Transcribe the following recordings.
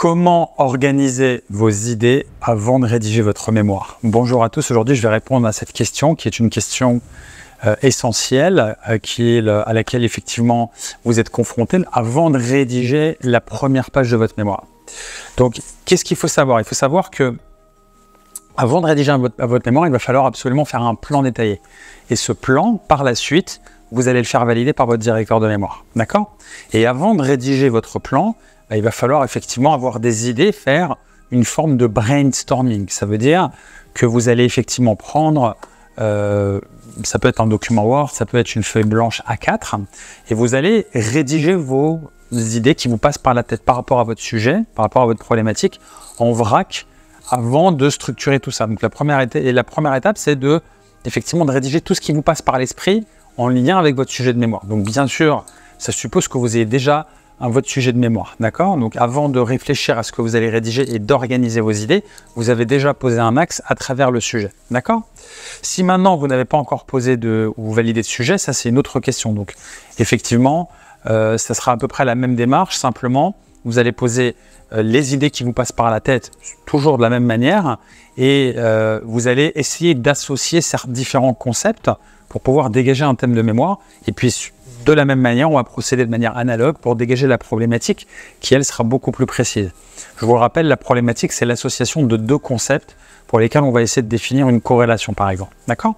Comment organiser vos idées avant de rédiger votre mémoire Bonjour à tous, aujourd'hui je vais répondre à cette question qui est une question euh, essentielle euh, à laquelle effectivement vous êtes confronté avant de rédiger la première page de votre mémoire. Donc qu'est-ce qu'il faut savoir Il faut savoir que avant de rédiger votre mémoire, il va falloir absolument faire un plan détaillé. Et ce plan, par la suite, vous allez le faire valider par votre directeur de mémoire. D'accord Et avant de rédiger votre plan, bah, il va falloir effectivement avoir des idées, faire une forme de brainstorming. Ça veut dire que vous allez effectivement prendre, euh, ça peut être un document Word, ça peut être une feuille blanche A4, et vous allez rédiger vos idées qui vous passent par la tête par rapport à votre sujet, par rapport à votre problématique, en vrac, avant de structurer tout ça. Donc la première, et la première étape, c'est de effectivement de rédiger tout ce qui vous passe par l'esprit en lien avec votre sujet de mémoire. Donc bien sûr, ça suppose que vous ayez déjà votre sujet de mémoire, d'accord Donc avant de réfléchir à ce que vous allez rédiger et d'organiser vos idées, vous avez déjà posé un axe à travers le sujet, d'accord Si maintenant vous n'avez pas encore posé de, ou validé de sujet, ça c'est une autre question. Donc effectivement, ce euh, ça sera à peu près la même démarche, simplement vous allez poser euh, les idées qui vous passent par la tête toujours de la même manière et euh, vous allez essayer d'associer différents concepts pour pouvoir dégager un thème de mémoire et puis de la même manière, on va procéder de manière analogue pour dégager la problématique qui, elle, sera beaucoup plus précise. Je vous rappelle, la problématique, c'est l'association de deux concepts pour lesquels on va essayer de définir une corrélation, par exemple. D'accord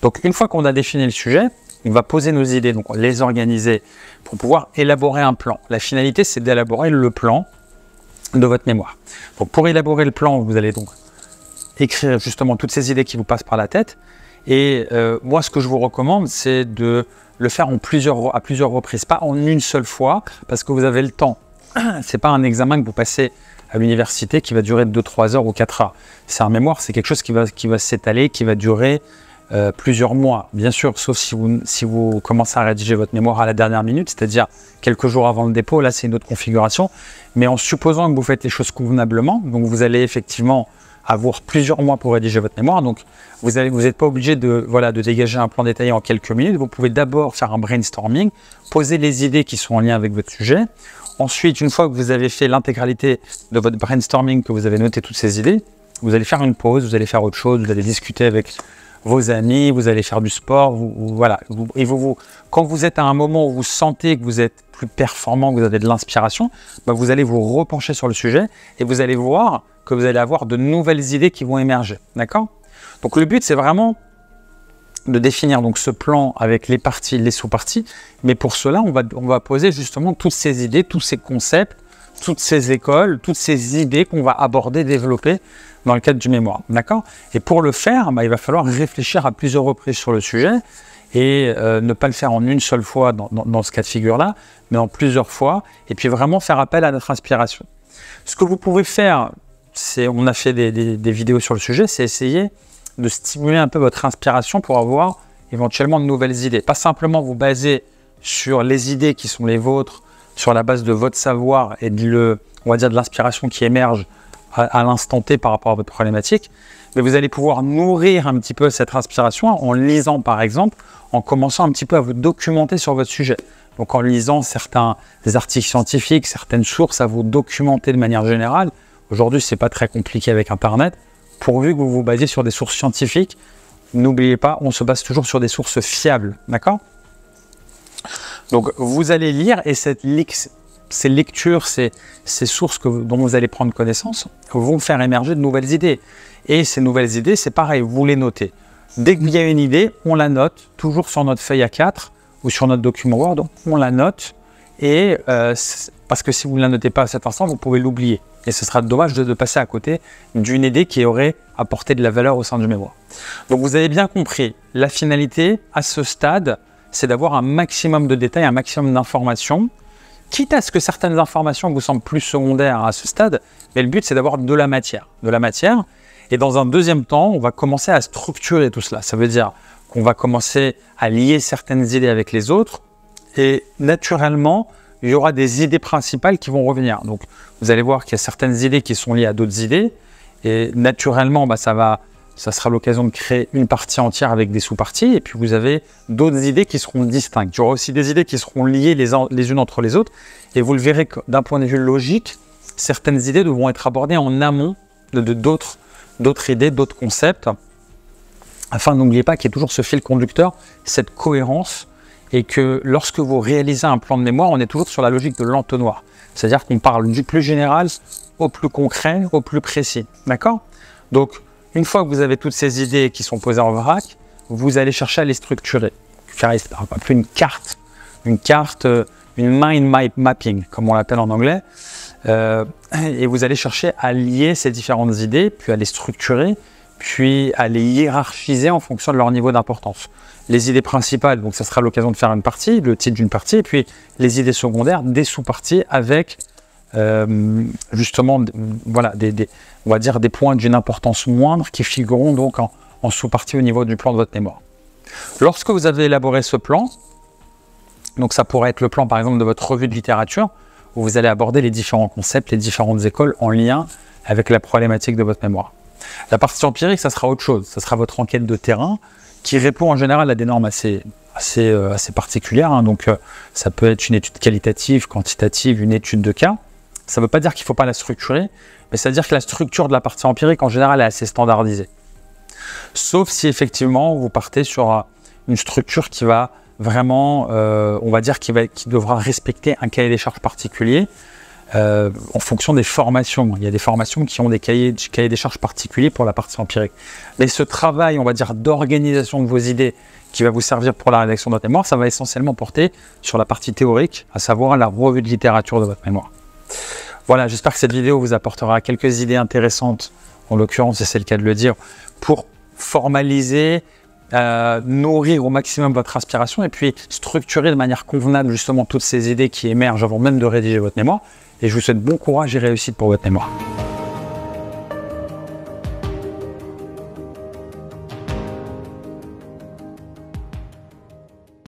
Donc, une fois qu'on a défini le sujet, on va poser nos idées, donc les organiser pour pouvoir élaborer un plan. La finalité, c'est d'élaborer le plan de votre mémoire. Donc, pour élaborer le plan, vous allez donc écrire justement toutes ces idées qui vous passent par la tête. Et euh, moi, ce que je vous recommande, c'est de le faire en plusieurs, à plusieurs reprises, pas en une seule fois, parce que vous avez le temps. C'est pas un examen que vous passez à l'université qui va durer 2-3 heures ou 4 heures. C'est un mémoire, c'est quelque chose qui va, qui va s'étaler, qui va durer euh, plusieurs mois, bien sûr, sauf si vous, si vous commencez à rédiger votre mémoire à la dernière minute, c'est-à-dire quelques jours avant le dépôt, là c'est une autre configuration, mais en supposant que vous faites les choses convenablement, donc vous allez effectivement avoir plusieurs mois pour rédiger votre mémoire. Donc, vous n'êtes pas obligé de, voilà, de dégager un plan détaillé en quelques minutes. Vous pouvez d'abord faire un brainstorming, poser les idées qui sont en lien avec votre sujet. Ensuite, une fois que vous avez fait l'intégralité de votre brainstorming, que vous avez noté toutes ces idées, vous allez faire une pause, vous allez faire autre chose, vous allez discuter avec vos amis, vous allez faire du sport, vous, voilà. et vous, quand vous êtes à un moment où vous sentez que vous êtes plus performant, que vous avez de l'inspiration, bah, vous allez vous repencher sur le sujet et vous allez voir que vous allez avoir de nouvelles idées qui vont émerger. D'accord Donc le but, c'est vraiment de définir donc ce plan avec les parties, les sous-parties. Mais pour cela, on va, on va poser justement toutes ces idées, tous ces concepts, toutes ces écoles, toutes ces idées qu'on va aborder, développer dans le cadre du mémoire. D'accord Et pour le faire, bah, il va falloir réfléchir à plusieurs reprises sur le sujet et euh, ne pas le faire en une seule fois dans, ce cas de figure-là, mais en plusieurs fois, et puis vraiment faire appel à notre inspiration. Ce que vous pouvez faire, c'est, on a fait des vidéos sur le sujet, c'est essayer de stimuler un peu votre inspiration pour avoir éventuellement de nouvelles idées. Pas simplement vous baser sur les idées qui sont les vôtres sur la base de votre savoir et de, le, on va dire de l'inspiration qui émerge à, l'instant T par rapport à votre problématique, mais ben, vous allez pouvoir nourrir un petit peu cette inspiration en lisant par exemple, en commençant un petit peu à vous documenter sur votre sujet. Donc en lisant certains des articles scientifiques, certaines sources, à vous documenter de manière générale. Aujourd'hui, c'est pas très compliqué avec Internet, pourvu que vous vous basiez sur des sources scientifiques. N'oubliez pas, on se base toujours sur des sources fiables, d'accord donc vous allez lire et cette ces lectures, ces, sources dont vous allez prendre connaissance vont faire émerger de nouvelles idées. Et ces nouvelles idées, c'est pareil, vous les notez. Dès qu'il y a une idée, on la note, toujours sur notre feuille A4 ou sur notre document Word, donc on la note. Et euh, parce que si vous ne la notez pas à cet instant, vous pouvez l'oublier. Et ce sera dommage de, de passer à côté d'une idée qui aurait apporté de la valeur au sein du mémoire. Donc vous avez bien compris, la finalité à ce stade, c'est d'avoir un maximum de détails, un maximum d'informations, quitte à ce que certaines informations vous semblent plus secondaires à ce stade, mais le but c'est d'avoir de la matière. De la matière, et dans un deuxième temps, on va commencer à structurer tout cela. Ça veut dire qu'on va commencer à lier certaines idées avec les autres, et naturellement, il y aura des idées principales qui vont revenir. Donc vous allez voir qu'il y a certaines idées qui sont liées à d'autres idées, et naturellement, bah, ça va ça sera l'occasion de créer une partie entière avec des sous-parties, et puis vous avez d'autres idées qui seront distinctes. Il y aussi des idées qui seront liées les, unes entre les autres, et vous le verrez que d'un point de vue logique, certaines idées devront être abordées en amont de d'autres idées, d'autres concepts, afin n'oubliez pas qu'il y a toujours ce fil conducteur, cette cohérence, et que lorsque vous réalisez un plan de mémoire, on est toujours sur la logique de l'entonnoir. C'est-à-dire qu'on parle du plus général au plus concret, au plus précis. D'accord Donc, une fois que vous avez toutes ces idées qui sont posées en vrac, vous allez chercher à les structurer. Faire un peu une carte, une carte, euh, une mind mapping, comme on l'appelle en anglais. Euh, et vous allez chercher à lier ces différentes idées, puis à les structurer, puis à les hiérarchiser en fonction de leur niveau d'importance. Les idées principales, donc ça sera l'occasion de faire une partie, le titre d'une partie, et puis les idées secondaires, des sous-parties avec euh, justement, voilà, des, on va dire des points d'une importance moindre qui figureront donc en, sous-partie au niveau du plan de votre mémoire. Lorsque vous avez élaboré ce plan, donc ça pourrait être le plan par exemple de votre revue de littérature, où vous allez aborder les différents concepts, les différentes écoles en lien avec la problématique de votre mémoire. La partie empirique, ça sera autre chose, ça sera votre enquête de terrain qui répond en général à des normes assez, assez, euh, assez particulières. Hein. Donc euh, ça peut être une étude qualitative, quantitative, une étude de cas. Ça ne veut pas dire qu'il ne faut pas la structurer, mais ça veut dire que la structure de la partie empirique, en général, est assez standardisée. Sauf si effectivement, vous partez sur euh, une structure qui va vraiment, euh, on va dire, qui, va, devra respecter un cahier des charges particulier. Euh, en fonction des formations. Il y a des formations qui ont des cahiers, des cahiers des charges particuliers pour la partie empirique. Mais ce travail, on va dire, d'organisation de vos idées qui va vous servir pour la rédaction de votre mémoire, ça va essentiellement porter sur la partie théorique, à savoir la revue de littérature de votre mémoire. Voilà, j'espère que cette vidéo vous apportera quelques idées intéressantes, en l'occurrence, et c'est le cas de le dire, pour formaliser, euh, nourrir au maximum votre aspiration et puis structurer de manière convenable justement toutes ces idées qui émergent avant même de rédiger votre mémoire. Et je vous souhaite bon courage et réussite pour votre mémoire.